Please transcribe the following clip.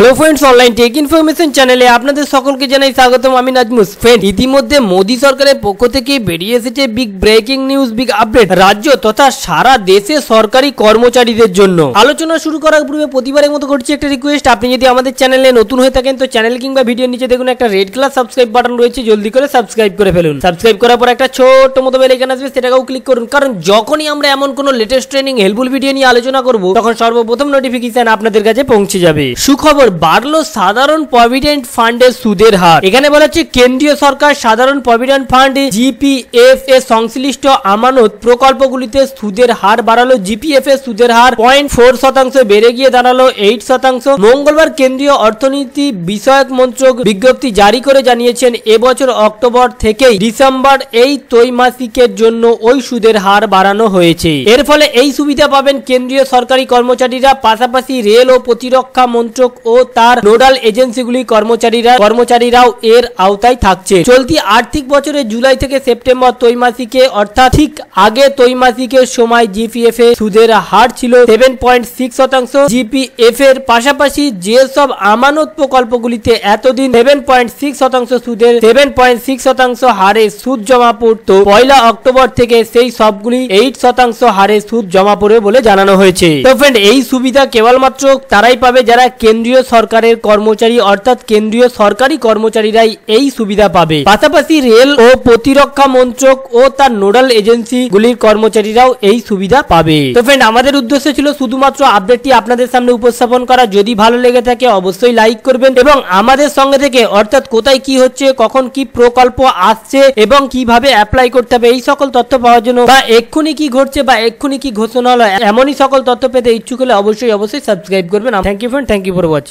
hello friends online tech information চ্যানেলে আপনাদের সকলকে জানাই স্বাগতম আমি নাজমুস ফ্রেন্ড ইতিমধ্যে মোদি সরকারের পক্ষ থেকে বেরিয়ে এসেছে big breaking news big update রাজ্য তথা সারা দেশে সরকারি কর্মচারীদের জন্য আলোচনা শুরু করার পূর্বে প্রতিবারের মতো করছি একটা রিকোয়েস্ট আপনি যদি আমাদের চ্যানেলে নতুন হয়ে থাকেন তো চ্যানেল কিংবা ভিডিও নিচে দেখুন একটা রেড কালার সাবস্ক্রাইব বাটন রয়েছে জলদি করে সাবস্ক্রাইব করে ফেলুন সাবস্ক্রাইব করার পর একটা ছোট মতো এখানে আসবে সেটাকেও ক্লিক করুন কারণ যখনই আমরা এমন কোনো লেটেস্ট ট্রেনিং হেল্পফুল ভিডিও নিয়ে আলোচনা করব তখন সর্বপ্রথম নোটিফিকেশন আপনাদের কাছে পৌঁছে যাবে সুখবর বাড়লো সাধারণ প্রভিডেন্ট ফান্ডের সুদের হার এখানে বলা হচ্ছে কেন্দ্রীয় সরকার সাধারণ প্রভিডেন্ট ফান্ড জিপিএফ এ সংশ্লিষ্ট আমানত প্রকল্পগুলিতে সুদের হার বাড়ালো জিপিএফ এর সুদের হার পয়েন্ট ফোর শতাংশ বেড়ে গিয়ে দাঁড়ালো এইট শতাংশ মঙ্গলবার কেন্দ্রীয় অর্থনীতি বিষয়ক মন্ত্রক বিজ্ঞপ্তি জারি করে জানিয়েছেন এবছর অক্টোবর থেকেই ডিসেম্বর এই ত্রৈমাসিকের জন্য ওই সুদের হার বাড়ানো হয়েছে এর ফলে এই সুবিধা পাবেন কেন্দ্রীয় সরকারি কর্মচারীরা পাশাপাশি রেল ও প্রতিরক্ষা মন্ত্রক ও তার নোডাল এজেন্সিগুলি কর্মচারীরা কর্মচারীরাও এর আওতায় থাকছে চলতি আর্থিক বছরে জুলাই থেকে সেপ্টেম্বর ত্রৈমাসিকে অর্থাৎ ঠিক আগে ত্রৈমাসিকের সময় জিপিএফ এ সুদের হার ছিল সেভেন পয়েন্ট সিক্স শতাংশ জিপিএফ এর পাশাপাশি যেসব আমানত প্রকল্পগুলিতে এতদিন সেভেন পয়েন্ট সিক্স শতাংশ সুদের সেভেন পয়েন্ট সিক্স শতাংশ হারে সুদ জমা পড়তো পয়লা অক্টোবর থেকে সেই সবগুলি এইট শতাংশ হারে সুদ জমা পড়ে বলে জানানো হয়েছে তো ফ্রেন্ড এই সুবিধা কেবলমাত্র তারাই পাবে যারা কেন্দ্রীয় কেন্দ্রীয় সরকারের কর্মচারী অর্থাৎ কেন্দ্রীয় সরকারি কর্মচারীরাই এই সুবিধা পাবে পাশাপাশি রেল ও প্রতিরক্ষা মন্ত্রক ও তার নোডাল এজেন্সি গুলির কর্মচারীরাও এই সুবিধা পাবে তো ফ্রেন্ড আমাদের উদ্দেশ্য ছিল শুধুমাত্র আপডেটটি আপনাদের সামনে উপস্থাপন করা যদি ভালো লেগে থাকে অবশ্যই লাইক করবেন এবং আমাদের সঙ্গে থেকে অর্থাৎ কোথায় কি হচ্ছে কখন কি প্রকল্প আসছে এবং কিভাবে অ্যাপ্লাই করতে হবে এই সকল তথ্য পাওয়ার জন্য বা এক্ষুনি কি ঘটছে বা এক্ষুনি কি ঘোষণা হলো এমনই সকল তথ্য পেতে ইচ্ছুক হলে অবশ্যই অবশ্যই সাবস্ক্রাইব করবেন thank you friend thank you for watching